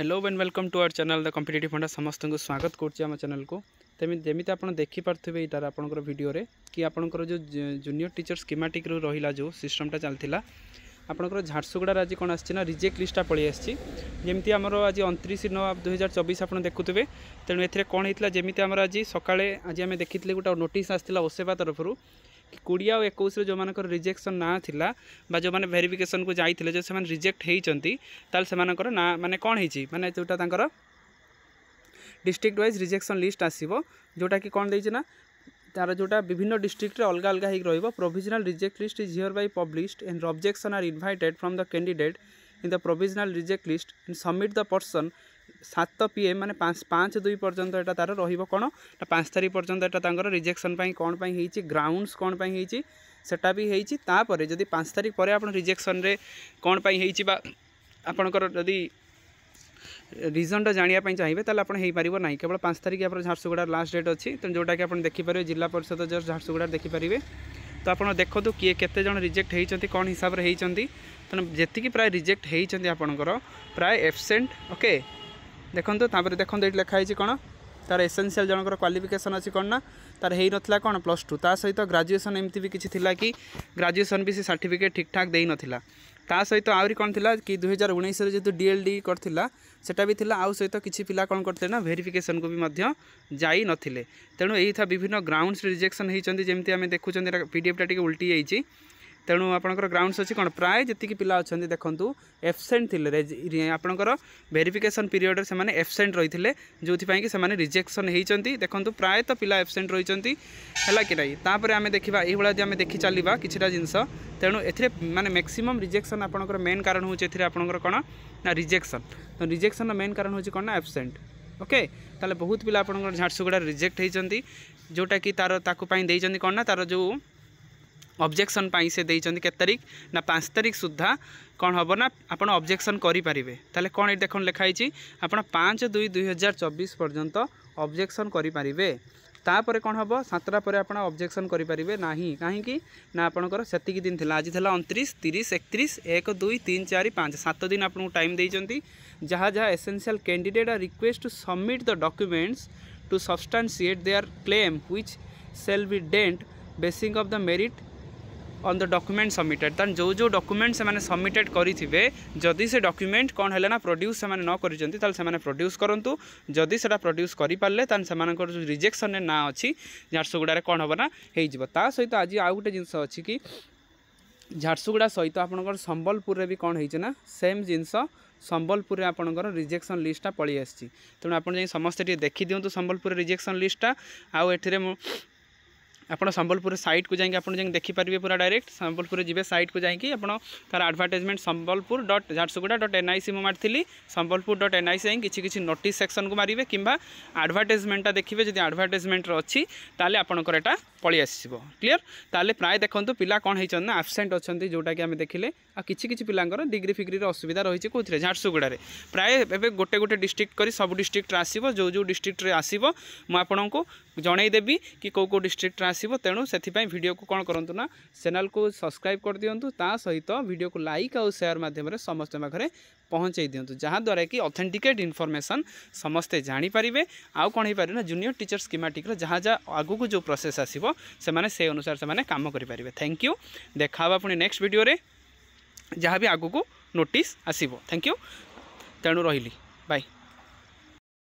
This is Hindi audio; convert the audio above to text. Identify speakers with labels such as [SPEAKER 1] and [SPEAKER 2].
[SPEAKER 1] হ্যালো ওয়েন welcome to our channel the competitive হন্ডা সমস্ত স্বাগত করছি আমার চ্যানেলকে যেমি আপনার দেখিপারে এইটার আপনার ভিডিওরে কি আপনার যে জুনিয়র টিচর স্কিমাটিক্রু রহিলা যে সিস্টমটা চাল আপনার ঝারসুগুড়ার আজ কোণ আসছে না রিজেক্ট লিস্টটা পড়ে আসছে যেমি আমার আজ অনত্রিশ ন দুই হাজার চবিশ আপনার দেখুবে তেমন এতে কোণ হয়েছিল যেমি আমার আজ সকালে আজ আমি দেখি গোটা নোটিস আসছিল ওসেবা তরফর কোড়ি আকুশে যার রিজেকশন না লা বা যে ভেরিফিকেসন কু যাই যে সে রিজেক্ট হয়েছেন তাহলে সে না মানে কম হয়েছি মানে যেটা তাঁর ডিস্ট্রিক্ট ওয়াইজ রিজেকশন লিষ্ট আসব যেটা কি কম দিয়েছে না তার যেটা বিভিন্ন ডিস্ট্রিক্টে অলগা অলগা হয়ে রহব provisional reject list is here by published and objection are invited from the candidate in the provisional reject list and submit the person সাত পিএম মানে পাঁচ পাঁচ দুই পর্যন্ত এটা তার রহব কোণ পাঁচ তারিখ পর্যন্ত এটা তাঁর রিজেকশন কোণ হয়েছি গ্রাউন্ডস কোণ হয়েছি সেটা বি হয়েছি তাপরে যদি পাঁচ তারিখ পরে আপনার রিজেকশনরে কোণ হয়েছি বা আপনার যদি ରିଜନ୍ଟା ଜାଣିବା ପାଇଁ ଚାହିଁବେ ତାହେଲେ ଆପଣ ହେଇପାରିବ ନାହିଁ କେବଳ ପାଞ୍ଚ ତାରିଖ ଆପଣ ଝାରସୁଗୁଡ଼ାର ଲାଷ୍ଟ ଡେଟ୍ ଅଛି ତେଣୁ ଯେଉଁଟାକି ଆପଣ ଦେଖିପାରିବେ ଜିଲ୍ଲା ପରିଷଦ ଜଜ୍ ଝାରସୁଗୁଡ଼ାର ଦେଖିପାରିବେ ତ ଆପଣ ଦେଖନ୍ତୁ କିଏ କେତେ ଜଣ ରିଜେକ୍ଟ ହେଇଛନ୍ତି କ'ଣ ହିସାବରେ ହେଇଛନ୍ତି ତେଣୁ ଯେତିକି ପ୍ରାୟ ରିଜେକ୍ଟ ହେଇଛନ୍ତି ଆପଣଙ୍କର ପ୍ରାୟ ଏବସେଣ୍ଟ ଓକେ ଦେଖନ୍ତୁ ତାପରେ ଦେଖନ୍ତୁ ଏଇଠି ଲେଖା ହେଇଛି କ'ଣ ତାର ଏସେନ୍ସିଆଲ୍ ଜଣଙ୍କର କ୍ୱାଲିଫିକେସନ୍ ଅଛି କ'ଣ ନା ତାର ହେଇନଥିଲା କ'ଣ ପ୍ଲସ୍ ଟୁ ତା ସହିତ ଗ୍ରାଜୁଏସନ୍ ଏମିତି ବି କିଛି ଥିଲା କି ଗ୍ରାଜୁଏସନ୍ ବି ସେ ସାର୍ଟିଫିକେଟ୍ ଠିକ୍ଠାକ୍ ଦେଇନଥିଲା ତା ସହିତ ଆହୁରି କ'ଣ ଥିଲା କି ଦୁଇହଜାର ଉଣେଇଶରେ ଯେହେତୁ ଡି ଏଲ୍ ଡି କରିଥିଲା ସେଇଟା ବି ଥିଲା ଆଉ ସହିତ କିଛି ପିଲା କ'ଣ କରିଥିଲେ ନା ଭେରିଫିକେସନ୍କୁ ବି ମଧ୍ୟ ଯାଇନଥିଲେ ତେଣୁ ଏଇଥା ବିଭିନ୍ନ ଗ୍ରାଉଣ୍ଡସ୍ ରିଜେକ୍ସନ୍ ହେଇଛନ୍ତି ଯେମିତି ଆମେ ଦେଖୁଛନ୍ତି ପି ଡି ଏଫ୍ଟା ଟିକେ ଉଲ୍ଟି ଯାଇଛି ତେଣୁ ଆପଣଙ୍କର ଗ୍ରାଉଣ୍ଡସ୍ ଅଛି କ'ଣ ପ୍ରାୟ ଯେତିକି ପିଲା ଅଛନ୍ତି ଦେଖନ୍ତୁ ଏବସେଣ୍ଟ ଥିଲେ ଆପଣଙ୍କର ଭେରିଫିକେସନ୍ ପିରିୟଡ଼ରେ ସେମାନେ ଏବସେଣ୍ଟ ରହିଥିଲେ ଯେଉଁଥିପାଇଁ କି ସେମାନେ ରିଜେକ୍ସନ୍ ହୋଇଛନ୍ତି ଦେଖନ୍ତୁ ପ୍ରାୟତଃ ପିଲା ଏବସେଣ୍ଟ ରହିଛନ୍ତି ହେଲା କି ନାହିଁ ତାପରେ ଆମେ ଦେଖିବା ଏଇଭଳିଆ ଯଦି ଆମେ ଦେଖି ଚାଲିବା କିଛିଟା ଜିନିଷ ତେଣୁ ଏଥିରେ ମାନେ ମ୍ୟାକ୍ସିମମ୍ ରିଜେକ୍ସନ୍ ଆପଣଙ୍କର ମେନ୍ କାରଣ ହେଉଛି ଏଥିରେ ଆପଣଙ୍କର କ'ଣ ନା ରିଜେକ୍ସନ୍ ତ ରିଜେକ୍ସନ୍ର ମେନ୍ କାରଣ ହେଉଛି କ'ଣ ନା ଏବସେଣ୍ଟ ଓକେ ତାହେଲେ ବହୁତ ପିଲା ଆପଣଙ୍କର ଝାରସୁଗୁଡ଼ାରେ ରିଜେକ୍ଟ ହୋଇଛନ୍ତି ଯେଉଁଟାକି ତା'ର ତାକୁ ପାଇଁ ଦେଇଛନ୍ତି କ'ଣ ନା ତା'ର ଯେଉଁ अब्जेक्शन से देखते कत तारिख ना पाँच तारिख सुधा कौन हम ना आप ऑब्जेक्शन करेंगे तेल कौन ये देख लिखाई आपड़ दुई दुई हजार चौबीस पर्यटन ऑब्जेक्शन करेंपर कौन हम पर आप ऑब्जेक्शन करें कहीं आपंकर दिन थी आज थी अंतरीश तीस एक तीस एक दुई तीन चार पाँच सात दिन आप टाइम देखते जहाँ जहाँ essential candidate are request to submit the documents to substantiate their claim which shall be done basing of the merit on the document submitted ତାହେଲେ ଯେଉଁ ଯେଉଁ ଡକ୍ୟୁମେଣ୍ଟ ସେମାନେ ସବମିଟେଡ୍ କରିଥିବେ ଯଦି ସେ ଡକ୍ୟୁମେଣ୍ଟ କ'ଣ ହେଲା ନା ପ୍ରଡ୍ୟୁସ୍ ସେମାନେ ନ କରିଛନ୍ତି ତାହେଲେ ସେମାନେ ପ୍ରଡ୍ୟୁସ୍ କରନ୍ତୁ ଯଦି ସେଇଟା ପ୍ରଡ୍ୟୁସ୍ କରିପାରିଲେ ତାହେଲେ ସେମାନଙ୍କର ଯେଉଁ ରିଜେକ୍ସନରେ ନାଁ ଅଛି ଝାରସୁଗୁଡ଼ାରେ କ'ଣ ହେବ ନା ହେଇଯିବ ତା ସହିତ ଆଜି ଆଉ ଗୋଟେ ଜିନିଷ ଅଛି କି ଝାରସୁଗୁଡ଼ା ସହିତ ଆପଣଙ୍କର ସମ୍ବଲପୁରରେ ବି କ'ଣ ହେଇଛି ନା ସେମ୍ ଜିନିଷ ସମ୍ବଲପୁରରେ ଆପଣଙ୍କର ରିଜେକ୍ସନ୍ ଲିଷ୍ଟଟା ପଳେଇ ଆସିଛି ତେଣୁ ଆପଣ ଯାଇ ସମସ୍ତେ ଟିକେ ଦେଖିଦିଅନ୍ତୁ ସମ୍ବଲପୁରରେ ରିଜେକ୍ସନ୍ ଲିଷ୍ଟଟା ଆଉ ଏଥିରେ ମୁଁ ଆପଣ ସମ୍ବଲପୁର ସାଇଟ୍କୁ ଯାଇକି ଆପଣ ଯାଇକି ଦେଖିପାରିବେ ପୁରା ଡାଇରେକ୍ଟ ସମ୍ବଲପୁର ଯିବେ ସାଇଟ୍କୁ ଯାଇକି ଆପଣ ତା'ର advertisement Sambalpur dot Jharsuguda dot NIC ମୁଁ ମାରିଥିଲି ସମ୍ବଲପୁର ଡଟ୍ ଏନ୍ଆଇସି ଯାଇ କିଛି କିଛି ନୋଟିସ୍ ସେକ୍ସନକୁ ମାରିବେ କିମ୍ବା ଆଡ଼ଭର୍ଟାଇଜମେଣ୍ଟଟା ଦେଖିବେ ଯଦି ଆଡ଼ଭର୍ଟାଇଜମେଣ୍ଟର ଅଛି ତାହେଲେ ଆପଣଙ୍କର ଏଇଟା पलि आस क्लीयर ताल प्राय देखु पिला कौन है ना आबसेंट अच्छा जोटा कि आम देखे आ कि कि पिला डिग्री फिग्री असुविधा रही है कौन झारसुगुड़ा प्राय ए गोटे गोटे डिस्ट्रिक्ट कर सब डिस्ट्रिक्ट आसव जो जो डिस्ट्रिक्ट आसव मुझको जनईदेवि कि कौ कौ डिस्ट्रिक्ट आस तेणु से भिड को कौन करूँ ना चेल को सब्सक्राइब कर दिंटू सहित भिड को लाइक आयार मध्यम समस्त पाखे पहुँचे दिंतु जहाद्वारा कि अथेन्टिकेट इनफर्मेसन समस्ते जापारे आउ कौन हो पारे ना जूनियर टीचर्स स्कीमाटिक्र जहाँ जहाँ आगे जो प्रोसेस आसव से अनुसार से कम करें थैंक यू देखा पुणी नेक्स्ट भिडियो जहाँ भी आगक नोटिस आसो थैंक यू तेणु रही बाय